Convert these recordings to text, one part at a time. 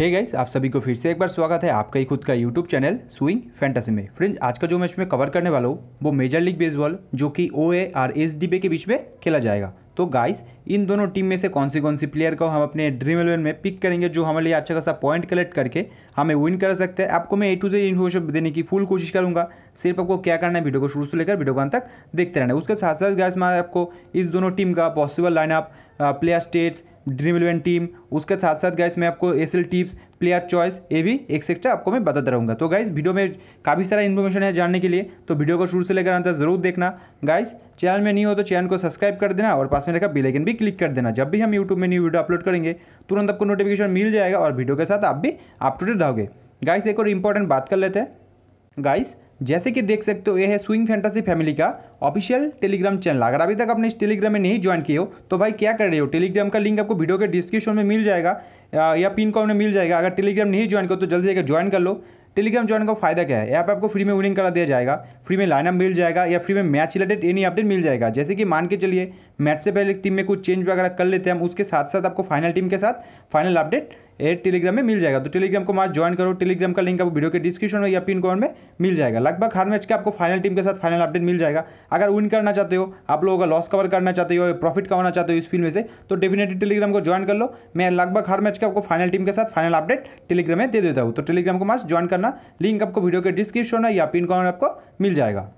hey guys आप सभी को फिर से एक बार स्वागत है आपका ही खुद का यूट्यूब चैनल स्विंग फैंटेसी में फ्रेंड्स आज का जो मैच मैं कवर करने वाला हूँ वो मेजर लीग बेसबॉल जो कि ओ ए और एस डी बे के बीच में खेला जाएगा तो गाइस इन दोनों टीम में से कौन सी कौन सी प्लेयर को हम अपने ड्रीम इलेवन में पिक करेंगे जो हमारे लिए अच्छा खासा पॉइंट कलेक्ट करके हमें विन कर सकते हैं आपको मैं ए टू जेड इन्फॉर्मेशन देने की फुल कोशिश करूंगा सिर्फ आपको क्या करना है वीडियो को शुरू से लेकर वीडियो को अंत तक देखते रहना है उसके साथ साथ गाइस मैं आपको इस दोनों टीम का possible lineup player stats Dream Eleven team उसके साथ साथ गाइस मैं आपको एस टिप्स प्लेयर चॉइस ये भी एक्सेट्रा आपको मैं बताता रहूँगा तो गाइस वीडियो में काफ़ी सारा इन्फॉर्मेशन है जानने के लिए तो वीडियो को शुरू से लेकर अंत जरूर देखना गाइस चैनल में नहीं हो तो चैनल को सब्सक्राइब कर देना और पास में रखा बेलाइकन भी क्लिक कर देना जब भी हम यूट्यूब में न्यू वीडियो अपलोड करेंगे तुरंत आपको नोटिफिकेशन मिल जाएगा और वीडियो के साथ आप भी अपटूडेट रहोगे गाइस एक और इंपॉर्टेंट बात कर लेते हैं गाइस जैसे कि देख सकते हो ये है स्विंग फैंटासी फैमिली का ऑफिशियल टेलीग्राम चैनल अगर अभी तक आपने इस टेलीग्राम में नहीं ज्वाइन किए हो तो भाई क्या कर रहे हो टेलीग्राम का लिंक आपको वीडियो के डिस्क्रिप्शन में मिल जाएगा या पिन कॉम में मिल जाएगा अगर टेलीग्राम नहीं ज्वाइन करो तो जल्दी जाकर ज्वाइन कर लो टेलीग्राम ज्वाइन का फायदा क्या है ऐप पर आपको फ्री में विनिंग करा दिया जाएगा फ्री में लाइनअप मिल जाएगा या फ्री में मैच रिलेटेड एनी अपडेट मिल जाएगा जैसे कि मान के चलिए मैच से पहले टीम में कुछ चेंज वगैरह कर लेते हैं हम उसके साथ साथ आपको फाइनल टीम के साथ फाइनल अपडेट एड टेलीग्राम में मिल जाएगा तो टेलीग्राम को मार्च ज्वाइन करो टेलीग्राम का लिंक आपको वीडियो के डिस्क्रिप्शन में या पिन कॉमेंट में मिल जाएगा लगभग हर मैच के आपको फाइनल टीम के साथ फाइनल अपडेट मिल जाएगा अगर विन करना चाहते हो आप लोगों का लॉस कवर करना चाहते हो प्रॉफिट कमाना चाहते हो इस फील्ड में से तो डेफिनेटली टेलीग्राम को ज्वाइन कर लो मैं लगभग हर मैच के आपको फाइनल टीम के साथ फाइनल अपडेट टेलीग्राम में दे देता हूँ तो टेलीग्राम को मार्च ज्वाइन करना लिंक आपको वीडियो के डिस्क्रिप्शन में या पिन कॉमेंट आपको मिल जाएगा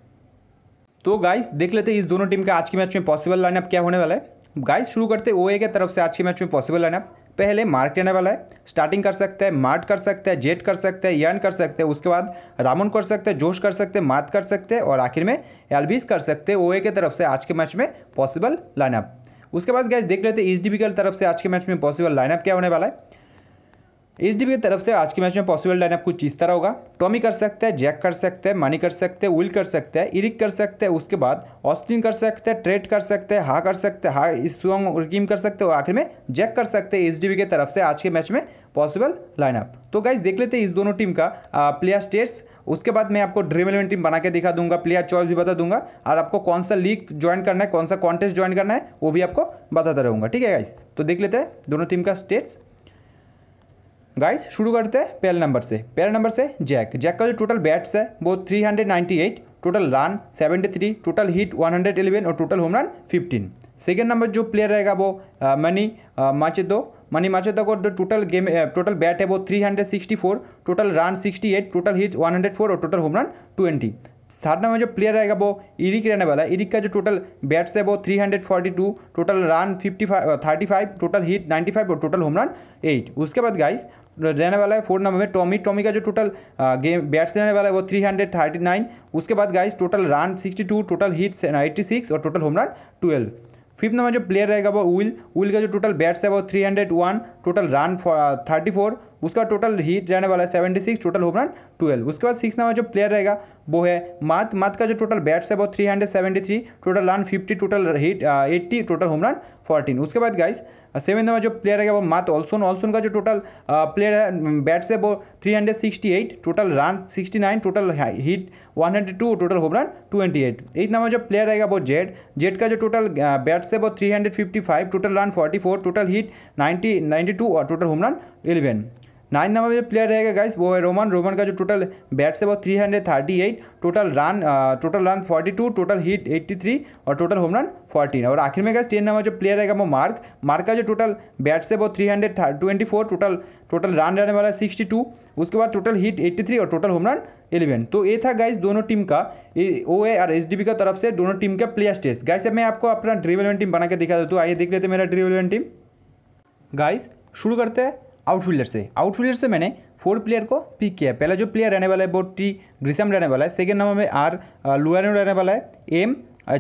तो गाइस देख लेते हैं इस दोनों टीम का आज के मैच में पॉसिबल लाइनअप क्या होने वाला है गाइस शुरू करते ओ ए के तरफ से आज के मैच में पॉसिबल लाइनअप पहले मार्क टेनेबल है स्टार्टिंग कर सकते हैं मार्ट कर सकते हैं जेट कर सकते हैं यन कर सकते हैं उसके बाद रामुन कर सकते हैं जोश कर सकते हैं मात कर सकते हैं और आखिर में एलबीस कर सकते हैं ओए के तरफ से आज के मैच में पॉसिबल लाइनअप उसके बाद गैस देख लेते हैं ईस्ट की तरफ से आज के मैच में पॉसिबल लाइनअप क्या होने वाला है एच की तरफ से आज के मैच में पॉसिबल लाइनअप कुछ इस तरह होगा टॉमी कर सकते हैं जैक कर सकते हैं मनी कर सकते हैं विल कर सकते हैं इरिक कर सकते हैं उसके बाद ऑस्टिन कर सकते हैं ट्रेड कर सकते हैं हा कर सकते हैं हा इसोंग रिकीम कर सकते हैं और आखिर में जैक कर सकते हैं एच डी की तरफ से आज के मैच में पॉसिबल लाइनअप तो गाइज देख लेते हैं इस दोनों टीम का प्लेयर स्टेट्स उसके बाद मैं आपको ड्रीम इलेवन टीम बना के दिखा दूंगा प्लेयर चॉइस भी बता दूंगा और आपको कौन सा लीग ज्वाइन करना है कौन सा कॉन्टेस्ट ज्वाइन करना है वो भी आपको बताता रहूंगा ठीक है गाइज तो देख लेते हैं दोनों टीम का स्टेट्स गाइस शुरू करते हैं पहले नंबर से पहले नंबर से जैक जैक का जो टोटल बैट्स है वो 398 टोटल रन 73 टोटल हिट 111 और total home run 15 second number जो प्लेयर रहेगा वो आ, मनी माचेदो मनी माचेदो का जो टोटल गेम टोटल बैट है वो 364 टोटल रन 68 टोटल हिट 104 और total home run 20 third number जो प्लेयर रहेगा वो इरिक रहने वाला है इरिक का जो टोटल बैट्स है वो 342 टोटल रन 55 35 टोटल हिट 95 और टोटल होम रन 8 उसके बाद गाइस रहने वाला है फोर नंबर में टॉमी टॉमी का जो टोटल गेम बैट्स रहने वाला है वो थ्री हंड्रेड थर्टी नाइन उसके बाद guys total run sixty two total hits eighty six और total home run twelve fifth number जो प्लेयर रहेगा वो विल विल का जो टोटल बैट्स है वो three hundred one total run thirty four उसका टोटल हीट रहने वाला है seventy six total home run twelve उसके बाद सिक्स नंबर जो प्लेयर रहेगा वो है मात मात का जो टोटल बैट्स है वो three hundred seventy three total run fifty total hit eighty total home run fourteen उसके बाद गाइस सेवन नंबर जो प्लेयर रहेगा वो मात ऑल्सोन ऑल्सोन का जो टोटल प्लेयर है बैट्स है वो three hundred sixty eight total run sixty nine total hit two total home run twenty eight number जो प्लेयर रहेगा वो जेड जेड का जो टोटल बैट्स है वो three hundred fifty five total run four total hit ninety 92 twenty two और total home run eleven nine number में जो प्लेयर रहेगा गाइस वो है रोमन रोमन का जो टोटल बैट्स है वो three hundred thirty eight total run total run forty two total hit eighty three और टोटल होम रन फोर्टीन और आखिर में गाइस टेन नंबर जो प्लेयर रहेगा वो मार्क मार्क का जो टोटल बैट्स है वो three hundred twenty four total total run रहने वाला सिक्सटी टू उसके बाद टोटल हिट एट्टी थ्री और टोटल होम रन इलेवन तो ये था गाइस दोनों टीम का ओ ए और एस डी बी का तरफ से दोनों टीम का प्लेयर टेस्ट गाइस अब मैं आपको अपना ड्रीव इलेवन टीम बना के दिखा देता हूँ आइए देख लेते मेरा ड्रीव इलेवन टीम गाइस शुरू करते हैं आउटफील्डर से आउटफील्डर से मैंने फोर प्लेयर को पिक किया है पहला जो प्लेयर रहने वाला है वो टी ग्रीसम रहने वाला है सेकेंड नंबर में आर लुआनो रहने वाला है एम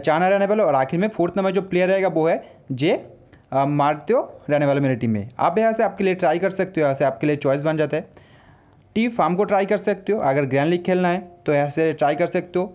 चाना रहने वाला और आखिर में फोर्थ नंबर जो प्लेयर रहेगा वो है जे मारते हो रहने वाला मेरी टीम में आप यहाँ से आपके लिए ट्राई कर सकते हो यहाँ से आपके लिए चॉइस बन जाता है टी फार्म को ट्राई कर सकते हो अगर ग्रैंड लीग खेलना है तो यहाँ से ट्राई कर सकते हो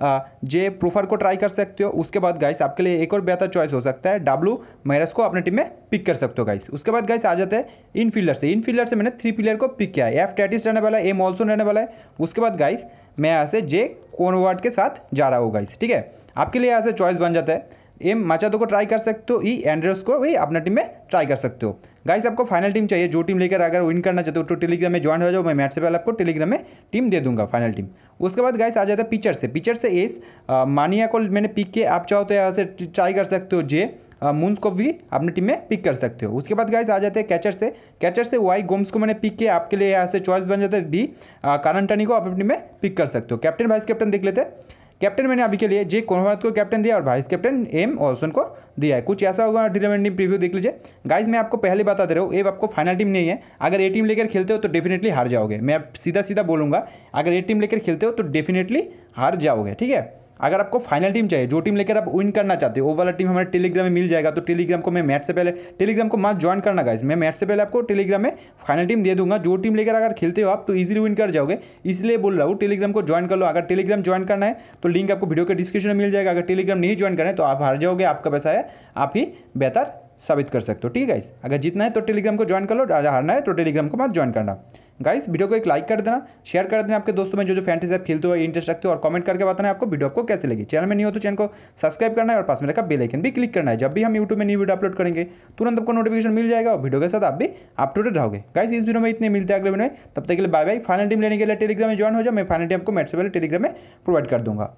जे प्रोफर को ट्राई कर सकते हो उसके बाद गाइस आपके लिए एक और बेहतर चॉइस हो सकता है डब्लू मैरस को अपने टीम में पिक कर सकते हो गाइस उसके बाद गाइस आ जाते हैं इन फील्डर से इन फील्डर से मैंने थ्री प्लेयर को पिक किया है एफ टैटिस रहने वाला है एम ऑल्सोन रहने वाला है उसके बाद गाइस मैं यहाँ से जे कोनवर्ड के साथ जा रहा हूँ गाइस ठीक है आपके लिए यहाँ से चॉइस बन जाता है एम माचादो को ट्राई कर सकते हो ई e एंड्रेस को भी अपना टीम में ट्राई कर सकते हो गाइस आपको फाइनल टीम चाहिए जो टीम लेकर अगर विन करना चाहते हो तो टेलीग्राम में ज्वाइन हो जाओ मैं मैच से पहले आपको टेलीग्राम में टीम दे दूंगा फाइनल टीम उसके बाद गाइस आ जाता है पिचर से पिचर से एस मानिया को मैंने पिक किया आप चाहो तो यहाँ से ट्राई कर सकते हो जे मून्स को भी अपनी टीम में पिक कर सकते हो उसके बाद गाइस आ जाते हैं कैचर से कैचर से वाई गोम्स को मैंने पिक किया आपके लिए यहाँ से चॉइस बन जाता है बी कारंटनी को आप अपनी टीम में पिक कर सकते हो कैप्टन वाइस कैप्टन देख लेते हैं कैप्टन मैंने अभी के लिए जे कोहमत को कैप्टन दिया और वाइस कैप्टन एम ऑल्सन को दिया है कुछ ऐसा होगा डिटर्मिनेटिव प्रीव्यू देख लीजिए गाइज मैं आपको पहले बता दे रहा हूँ ये आपको फाइनल टीम नहीं है अगर ए टीम लेकर खेलते हो तो डेफिनेटली हार जाओगे मैं सीधा सीधा बोलूँगा अगर ए टीम लेकर खेलते हो तो डेफिनेटली हार जाओगे ठीक है अगर आपको फाइनल टीम चाहिए जो टीम लेकर आप विन करना चाहते हो वो वाला टीम हमारे टेलीग्राम में मिल जाएगा तो टेलीग्राम को मैं मैच से पहले टेलीग्राम को मत ज्वाइन करना गाइस मैं मैच से पहले आपको टेलीग्राम में फाइनल टीम दे दूंगा जो टीम लेकर अगर खेलते हो आप तो इजीली विन कर जाओगे इसलिए बोल रहा हूँ टेलीग्राम को ज्वाइन कर लो अगर टेलीग्राम ज्वाइन करना है तो लिंक आपको वीडियो के डिस्क्रिप्शन में मिल जाएगा अगर टेलीग्राम नहीं ज्वाइन करें तो आप हार जाओगे आपका पैसा है आप ही बेहतर साबित कर सकते हो ठीक है अगर जीतना है तो टेलीग्राम को ज्वाइन कर लो हारना है तो टेलीग्राम को मत ज्वाइन करना गाइस वीडियो को एक लाइक कर देना शेयर कर देना आपके दोस्तों में जो जो फैंटेसी आप खेलते हो इंटरेस्ट रखते हो और कमेंट करके बताना आपको वीडियो आपको कैसे लगी चैनल में नहीं हो तो चैनल को सब्सक्राइब करना है और पास में रखा बेल आइकन भी क्लिक करना है जब भी हम यूट्यूब में न्यू वीडियो अपलोड करेंगे तुरंत आपको नोटिफिकेशन मिल जाएगा और वीडियो के साथ आप भी अप टू डेट रहोगे गाइस इस वीडियो में इतने मिलते हैं अगले वीडियो में तब तक के लिए बाय बाय फाइनल टीम लेने के लिए टेलीग्राम में ज्वाइन हो जाए मैं फाइनल टीम आपको मेट्स वाले टेलीग्राम में प्रोवाइड कर दूंगा